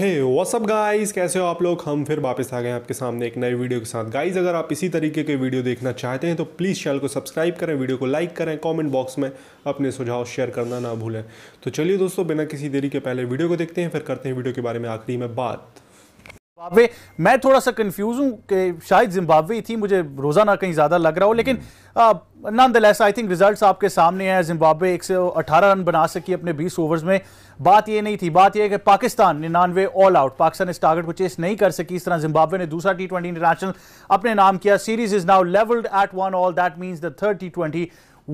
हे WhatsApp guys कैसे हो आप लोग हम फिर वापस आ गए हैं आपके सामने एक नए वीडियो के साथ गाइस अगर आप इसी तरीके के वीडियो देखना चाहते हैं तो प्लीज़ चैनल को सब्सक्राइब करें वीडियो को लाइक करें कमेंट बॉक्स में अपने सुझाव शेयर करना ना भूलें तो चलिए दोस्तों बिना किसी देरी के पहले वीडियो को देखते हैं फिर करते हैं वीडियो के बारे में आखिरी में बात जिम्बाब्वे मैं थोड़ा सा कंफ्यूज हूँ कि शायद जिम्बाब्वे थी मुझे रोज़ाना कहीं ज़्यादा लग रहा हो लेकिन none the I think result आपके सामने हैं जिम्बाब्वे एक सौ अठारह रन बना सकी अपने बीस ओवर्स में बात यह नहीं थी बात यह कि पाकिस्तान निन्यानवे ऑल आउट पाकिस्तान इस टारगेट को चेस नहीं कर सकी इस तरह जिम्बाब्वे ने दूसरा टी ट्वेंटी इंटरनेशनल अपने नाम किया series is now levelled at one all that means the third T twenty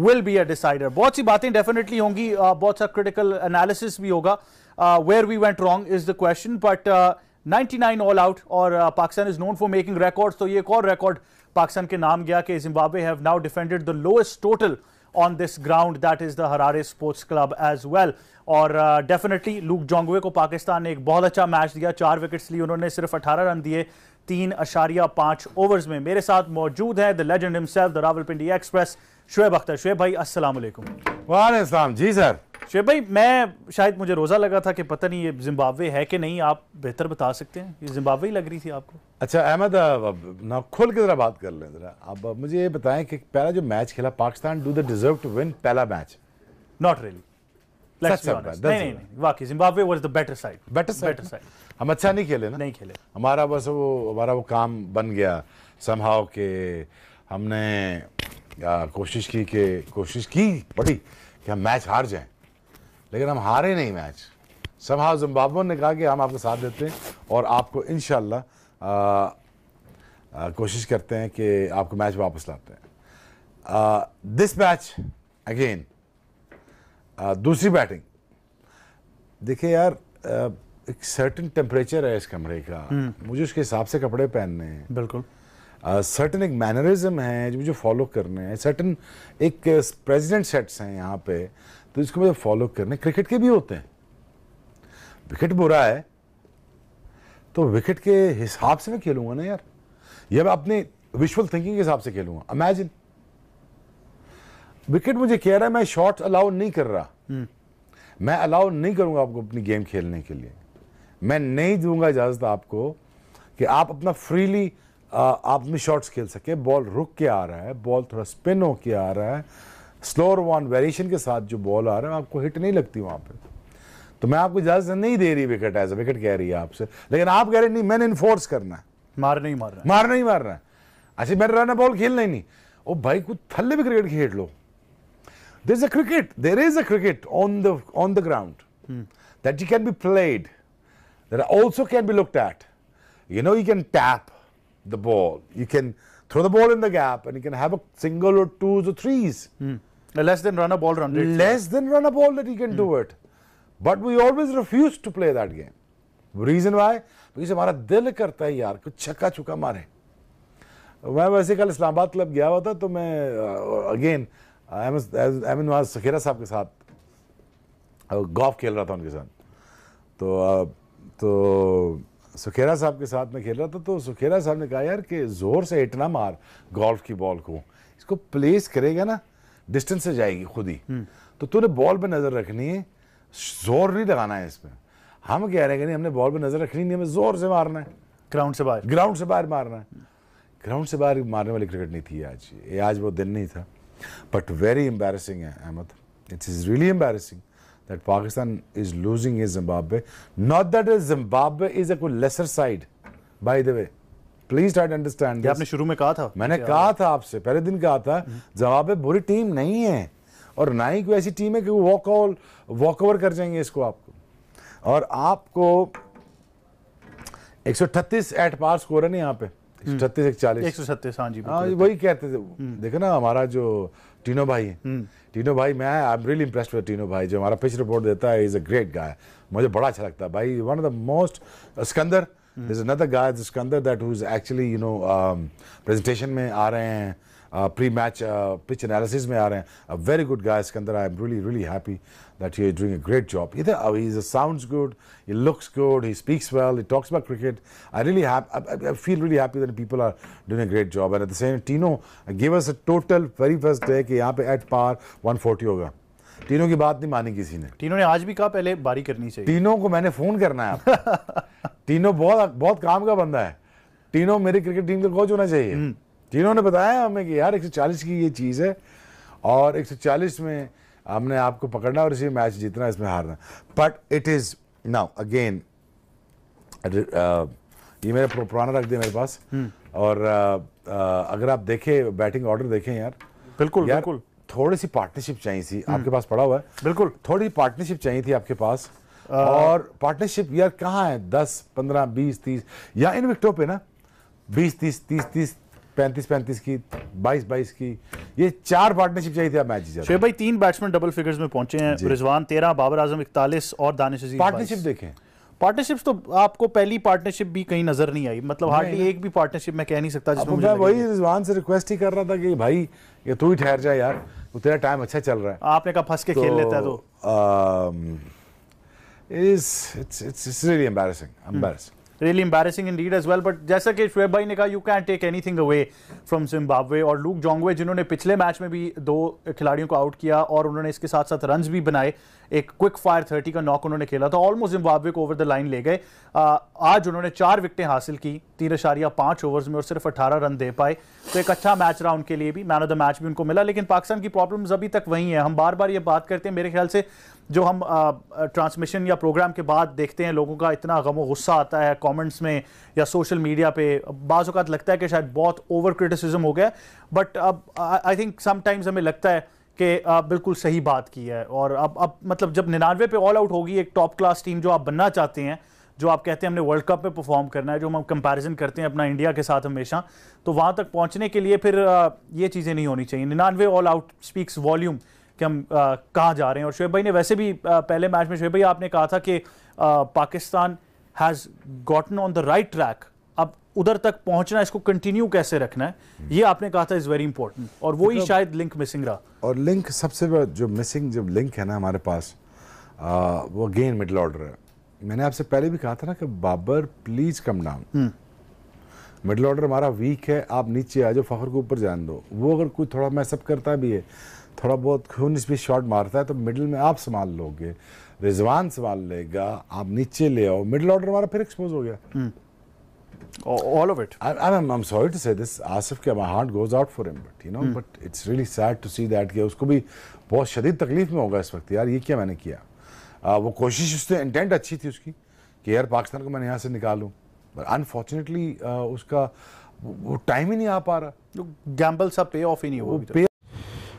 will be a decider बहुत सी बातें डेफिनेटली होंगी uh, बहुत सा क्रिटिकल एनालिसिस भी होगा where we went wrong is the question but 99 all out और Pakistan is known for making records तो ये एक और रिकॉर्ड पाकिस्तान के नाम गया कि Zimbabwe have now defended the lowest total on this ground that is the Harare Sports Club as well और डेफिनेटली लूक जोंगवे को पाकिस्तान ने एक बहुत अच्छा मैच दिया चार विकेट्स लिए उन्होंने सिर्फ अठारह रन दिए तीन अशारिया पांच ओवर्स में मेरे साथ मौजूद है the legend himself the Rawalpindi express Shoaib Akhtar Shoaib भाई असल वाले जी सर शेब भाई मैं शायद मुझे रोज़ा लगा था कि पता नहीं ये जिम्बावे है कि नहीं आप बेहतर बता सकते हैं ये जिम्बावे ही लग रही थी आपको अच्छा अहमद ना खोल के ज़रा बात कर लें ज़रा अब मुझे ये बताएं कि पहला जो मैच खेला Pakistan do they deserve to win पहला मैच नॉट रियली हम अच्छा नहीं खेले ना नहीं खेले हमारा बस वो हमारा वो काम बन गया समहाव के हमने कोशिश की कि कोशिश की बड़ी कि हम मैच हार जाएं लेकिन हम हारे नहीं मैच समहाउ जिम्बाब्वन ने कहा कि हम आपका साथ देते हैं और आपको इन कोशिश करते हैं कि आपको मैच वापस लाते हैं दिस मैच अगेन दूसरी बैटिंग देखिए यार आ, एक सर्टन टेम्परेचर है इस कमरे का हम्म। मुझे उसके हिसाब से कपड़े पहनने हैं बिल्कुल सर्टन एक मैनरिज्म है जो मुझे फॉलो करने हैं सर्टन एक प्रेजिडेंट सेट्स हैं यहाँ पे तो इसको मुझे फॉलो करने क्रिकेट के भी होते हैं विकेट बुरा है तो विकेट के हिसाब से मैं खेलूंगा ना यार ये मैं अपने विजुअल थिंकिंग के हिसाब से खेलूंगा इमेजिन विकेट मुझे कह रहा है मैं शॉट अलाउ नहीं कर रहा हम्म। मैं अलाउ नहीं करूंगा आपको अपनी गेम खेलने के लिए मैं नहीं दूंगा इजाज़त आपको कि आप अपना फ्रीली आप अपने शॉट्स खेल सके बॉल रुक के आ रहा है बॉल थोड़ा स्पिन होके आ रहा है स्लोर वन वेरिएशन के साथ जो बॉल आ रहे हैं आपको हिट नहीं लगती वहां पर तो मैं आपको इजाजत नहीं दे रही विकेट एज विकेट कह रही है आपसे लेकिन आप कह रहे नहीं मैंने इन्फोर्स करना मार नहीं मार रहा मार नहीं मार रहा अच्छा मैंने रहना बॉल खेलना ही नहीं ओ भाई कुछ थल्ले भी क्रिकेट खेल लो there is a cricket there is a cricket on the on the ground that you can be played that also can be look at you know you can tap the ball you can throw the ball in the gap and you can have a single और twos threes Less than run a ball run rate. Less than run a ball that he can hmm. do it. But we always refuse to play that game. Reason why? Because हमारा दिल करता है यार कुछ छक्का छुक्का मारे मैं वैसे कल इस्लामाबाद क्लब गया हुआ था तो मैं again M N Nawaz Sakhera साहब के साथ गॉफ खेल रहा था उनके साथ तो तो सुखेरा साहब के साथ मैं खेल रहा था तो सुखेरा साहब ने कहा यार कि ज़ोर से हिट ना मार गोल्फ की बॉल को इसको प्लेस करेगा ना डिस्टेंस से जाएगी खुद ही हम्म। तो तूने बॉल पे नज़र रखनी है जोर नहीं लगाना है इसमें हम कह रहे हैं कि नहीं हमने बॉल पे नज़र रखनी नहीं हमें जोर से मारना है ग्राउंड से बाहर ग्राउंड से बाहर मारना है ग्राउंड से बाहर मारने वाली क्रिकेट नहीं थी आज ये आज वो दिन नहीं था बट वेरी एम्बेरसिंग है Ahmed it's is really embarrassing Pakistan is losing losing not that is that is is a lesser side by the way please try to understand आपने शुरू में कहा था मैंने कहा था आपसे पहले दिन कहा था जवाब बुरी टीम नहीं है और ना ही कोई ऐसी टीम है कि वो वॉक ऑल वॉक ओवर कर जाएंगे इसको आपको और आपको एक सौ अठतीस एट पार स्कोर है ना यहाँ पे हम्म। छत्तीस एक चालीस एक सौ छत्तीस हाँ जी हाँ वही कहते थे हम्म। देखो ना हमारा जो टीनो भाई है हम्म। टीनो भाई मैं I am really impressed with Tino भाई जो हमारा पिच रिपोर्ट देता है इज़ अ ग्रेट गाय मुझे बड़ा अच्छा लगता है भाई one of the most Sikandar Hmm. There's another guy, this Iskander, that who's actually, you know, um, presentation mein aa rahe hain, uh, pre-match uh, pitch analysis mein aa rahe hain. A very good guy, Iskander. I'm really, really happy that he's doing a great job. He uh, uh, sounds good, he looks good, he speaks well, he talks about cricket. I really have, I, I, feel really happy that people are doing a great job. And at the same time, Tino gave us a total very first day that at par 140 hoga. तीनों की बात नहीं मानी किसी ने तीनों ने आज भी कहा पहले बारी करनी चाहिए तीनों को मैंने फ़ोन करना है तीनों बहुत बहुत काम का बंदा है तीनों मेरी क्रिकेट टीम का कोच होना चाहिए हम्म। तीनों ने बताया हमें कि यार 140 की ये चीज़ है और 140 में हमने आपको पकड़ना और इसी मैच जीतना इसमें हारना but it is now again ये मेरा पुराना रख दिया मेरे पास हम्म। और uh, uh, अगर आप देखें बैटिंग ऑर्डर देखें यार बिल्कुल बिल्कुल थोड़ी सी पार्टनरशिप चाहिए थी हम्म। आपके पास पड़ा हुआ है बिल्कुल थोड़ी पार्टनरशिप चाहिए थी आपके पास और पार्टनरशिप यार कहाँ है दस पंद्रह बीस तीस या इन विकटों पे ना बीस तीस तीस तीस पैंतीस पैंतीस की बाईस बाईस की ये चार पार्टनरशिप चाहिए थी मैच शोएब भाई तीन बैट्समैन डबल फिगर्स में पहुंचे हैं रिजवान तेरह बाबर आजम इकतालीस और दानिश पार्टनरशिप देखें पार्टनरशिप तो आपको पहली पार्टनरशिप भी कहीं नजर नहीं आई मतलब हार्डली एक भी पार्टनरशिप मैं कह नहीं सकता जिसमें वही रिजवान से रिक्वेस्ट ही कर रहा था कि भाई ये तू ही ठहर जा यार तो तेरा टाइम अच्छा चल रहा है आपने कहा फंस के तो, खेल लेता है तो is it's it's really embarrassing embarrassing really embarrassing indeed as well but जैसा कि शुएब भाई ने कहा you can't take anything away from Zimbabwe और लूक जोंगवे जिन्होंने पिछले मैच में भी दो खिलाड़ियों को आउट किया और उन्होंने इसके साथ साथ रन भी बनाए एक क्विक फायर थर्टी का नॉक उन्होंने खेला था ऑलमोस्ट जिम्बाब्वे को ओवर द लाइन ले गए uh, आज उन्होंने चार विकटें हासिल की तीन अशारिया पाँच ओवर्स में और सिर्फ अठारह रन दे पाए तो एक अच्छा मैच रहा उनके लिए भी मैन ऑफ द मैच भी उनको मिला लेकिन पाकिस्तान की प्रॉब्लम्स अभी तक वही हैं हम बार बार ये बात करते हैं मेरे ख्याल से जो हम ट्रांसमिशन या प्रोग्राम के बाद देखते हैं लोगों का इतना गमो गुस्सा आता है कमेंट्स में या सोशल मीडिया पे बाज़ात लगता है कि शायद बहुत ओवर क्रिटिसिज्म हो गया बट अब आई थिंक समटाइम्स हमें लगता है कि आप बिल्कुल सही बात की है और अब अब मतलब जब निन्यानवे पे ऑल आउट होगी एक टॉप क्लास टीम जो आप बनना चाहते हैं जो आप कहते हैं हमने वर्ल्ड कप में परफॉर्म करना है जो हम कंपैरिजन करते हैं अपना इंडिया के साथ हमेशा तो वहाँ तक पहुँचने के लिए फिर ये चीज़ें नहीं होनी चाहिए निन्यानवे ऑल आउट स्पीक्स वॉल्यूम कि हम कहाँ जा रहे हैं और शुएब भाई ने वैसे भी पहले मैच में शुएब भाई आपने कहा था कि Pakistan has gotten on the right track अब उधर तक पहुंचना इसको कंटिन्यू कैसे रखना है ये आपने कहा था इज़ वेरी इंपॉर्टेंट और वही शायद लिंक मिसिंग रहा और लिंक सबसे बड़ा जो मिसिंग जो लिंक है ना हमारे पास आ, वो अगेन मिडल ऑर्डर है मैंने आपसे पहले भी कहा था ना कि Babar please come down middle order हमारा वीक है आप नीचे आ जाओ फखर को ऊपर जान दो वो अगर कोई थोड़ा मैसअप करता भी है थोड़ा बहुत इस भी शॉट मारता है तो मिडिल में आप संभाल लोगे रिजवान संभाल लेगा आप नीचे ले आओ मिडिल ऑर्डर हमारा फिर एक्सपोज हो गया all of it I I'm, I'm sorry to say के my heart goes out for him but you know but it's really sad to see that कि उसको भी बहुत शदीद तकलीफ में होगा इस वक्त यार ये क्या मैंने किया आ, वो कोशिश उसने इंटेंट अच्छी थी उसकी कि यार पाकिस्तान को मैंने यहाँ से निकालूँ अनफॉर्चुनेटली उसका वो टाइम ही नहीं आ पा रहा गैम्बल तो सा पे ऑफ ही नहीं हो पे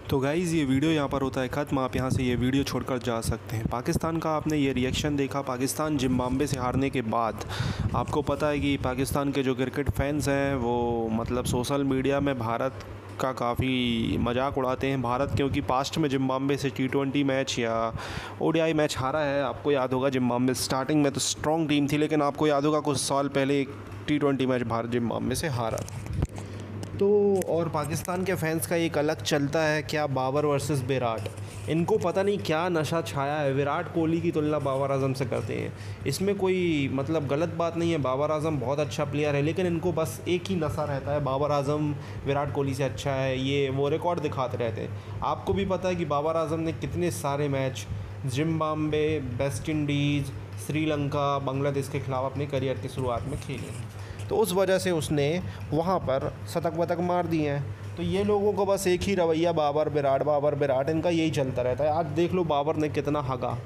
तो गाइज़ ये वीडियो यहाँ पर होता है ख़त्म आप यहाँ से ये वीडियो छोड़कर जा सकते हैं पाकिस्तान का आपने ये रिएक्शन देखा पाकिस्तान जिम्बाब्वे से हारने के बाद आपको पता है कि पाकिस्तान के जो क्रिकेट फैंस हैं वो मतलब सोशल मीडिया में भारत का काफ़ी मजाक उड़ाते हैं भारत क्योंकि पास्ट में जिम्बाब्वे से टी ट्वेंटी मैच या ओ मैच हारा है आपको याद होगा जिम्बाब्वे स्टार्टिंग में तो स्ट्रॉन्ग टीम थी लेकिन आपको याद होगा कुछ साल पहले एक T twenty match Bharat Zimbabwe से हारा था तो और पाकिस्तान के फैंस का एक अलग चलता है क्या बाबर वर्सेस विराट इनको पता नहीं क्या नशा छाया है विराट कोहली की तुलना बाबर आजम से करते हैं इसमें कोई मतलब गलत बात नहीं है बाबर आजम बहुत अच्छा प्लेयर है लेकिन इनको बस एक ही नशा रहता है बाबर आजम विराट कोहली से अच्छा है ये वो रिकॉर्ड दिखाते रहते हैं आपको भी पता है कि बाबर आजम ने कितने सारे match Zimbabwe West Indies Sri Lanka Bangladesh के खिलाफ अपने करियर की शुरुआत में खेले तो उस वजह से उसने वहाँ पर शतक बतक मार दिए हैं तो ये लोगों का बस एक ही रवैया बाबर विराट बाबर विराट इनका यही चलता रहता है आज देख लो बाबर ने कितना हगा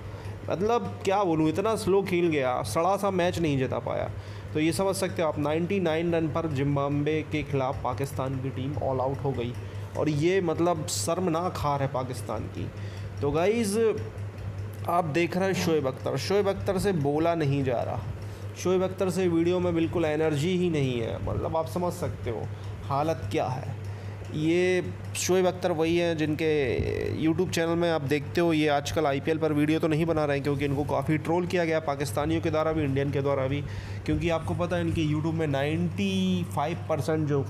मतलब क्या बोलूँ इतना स्लो खेल गया सड़ा सा मैच नहीं जिता पाया तो ये समझ सकते हो आप 99 रन पर जिम्बाब्वे के खिलाफ पाकिस्तान की टीम ऑल आउट हो गई और ये मतलब शर्मनाक हार है पाकिस्तान की तो गाइज़ आप देख रहे हैं शोएब अख्तर शोएब अख्तर से बोला नहीं जा रहा शोएब अख्तर से वीडियो में बिल्कुल एनर्जी ही नहीं है मतलब आप समझ सकते हो हालत क्या है ये शोएब अख्तर वही हैं जिनके यूट्यूब चैनल में आप देखते हो ये आजकल आईपीएल पर वीडियो तो नहीं बना रहे हैं क्योंकि इनको काफ़ी ट्रोल किया गया पाकिस्तानियों के द्वारा भी इंडियन के द्वारा भी क्योंकि आपको पता है इनके यूट्यूब में 95 परसेंट जो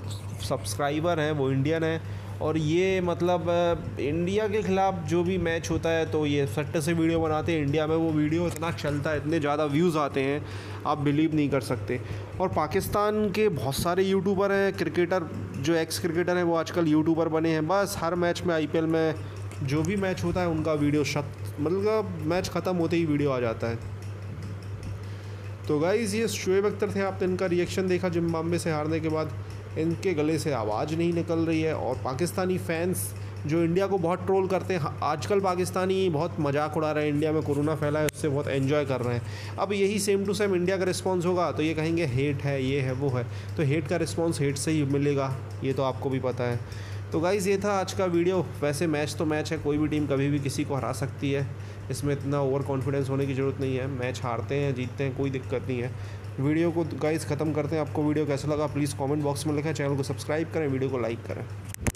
सब्सक्राइबर हैं वो इंडियन हैं और ये मतलब इंडिया के ख़िलाफ़ जो भी मैच होता है तो ये सट्टे से वीडियो बनाते हैं इंडिया में वो वीडियो इतना चलता है इतने ज़्यादा व्यूज़ आते हैं आप बिलीव नहीं कर सकते और पाकिस्तान के बहुत सारे यूट्यूबर हैं क्रिकेटर जो एक्स क्रिकेटर हैं वो आजकल यूट्यूबर बने हैं बस हर मैच में आई में जो भी मैच होता है उनका वीडियो शत मतलब मैच ख़त्म होते ही वीडियो आ जाता है तो गाइज़ ये शुएब अख्तर थे आपने इनका रिएक्शन देखा जिम्बाबे से हारने के बाद इनके गले से आवाज़ नहीं निकल रही है और पाकिस्तानी फैंस जो इंडिया को बहुत ट्रोल करते हैं आजकल पाकिस्तानी बहुत मजाक उड़ा रहे हैं इंडिया में कोरोना फैला है उससे बहुत एंजॉय कर रहे हैं अब यही सेम टू सेम इंडिया का रिस्पॉन्स होगा तो ये कहेंगे हेट है ये है वो है तो हेट का रिस्पॉन्स हेट से ही मिलेगा ये तो आपको भी पता है तो गाइज़ ये था आज का वीडियो वैसे मैच तो मैच है कोई भी टीम कभी भी किसी को हरा सकती है इसमें इतना ओवर कॉन्फिडेंस होने की ज़रूरत नहीं है मैच हारते हैं जीतते हैं कोई दिक्कत नहीं है वीडियो को गाइस ख़त्म करते हैं आपको वीडियो कैसा लगा प्लीज़ कमेंट बॉक्स में लिखें चैनल को सब्सक्राइब करें वीडियो को लाइक करें